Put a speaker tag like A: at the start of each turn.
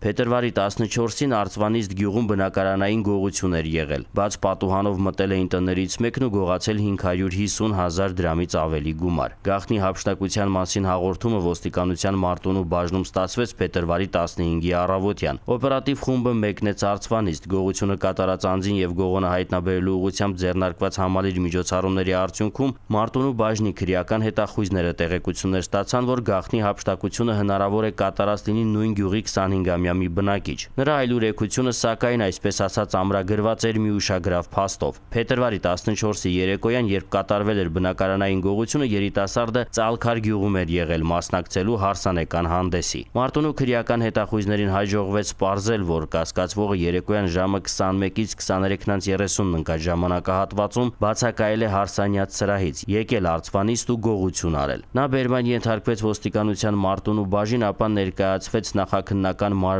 A: Փետրվարի 14-ին Արծվանից գյուղում բնակարանային գողություն էր եղել, բայց պատուհանով մտել էին տներից մեկն ու գողացել 550 հազար դրամից ավելի գումար։ Գախնի հապշտակության մասին հաղորդումը ոստիկանության Մարտունու բաժնում ստացվեց փետրվարի 15-ի առավոտյան։ Օպերատիվ խումբը մեկնեց Արծվանից, գողությունը կատարած անձին եւ գողոնը հայտնաբերելու ուղղությամբ ձեռնարկված համալիր միջոցառումների արդյունքում Մարտունու բաժնի քրեական հետախույզները տեղեկություններ ստացան, որ Գախնի հապշտակությունը հնարավոր է կատարած լինի նույն գյուղի 25-ամյա Արևմտամիա մի բնակիչ։ Նրա այլուրեկությունը սակայն այսպես ասած ամրագրված էր մի ուշագրավ փաստով։ Փետրվարի 14-ի երեկոյան, երբ կատարվել էր բնակարանային գողությունը, երիտասարդը Ծալքար գյուղում էր եղել մասնակցելու հարսանեկան հանդեսի։ Մարտունու քրեական հետախույզներին հաջողվեց ողջել, որ կասկածվողը երեկոյան ժամը 21-ից 23:30-ն ընկած ժամանակահատվածում բացակայել է հարսանյաց սրահից, եկել Արցվանիստ ու գողություն արել։ Նա Բերման ենթարկվեց ոստիկանության Մարտունու բաժին, ապա ներկայացվեց նախաքննական մար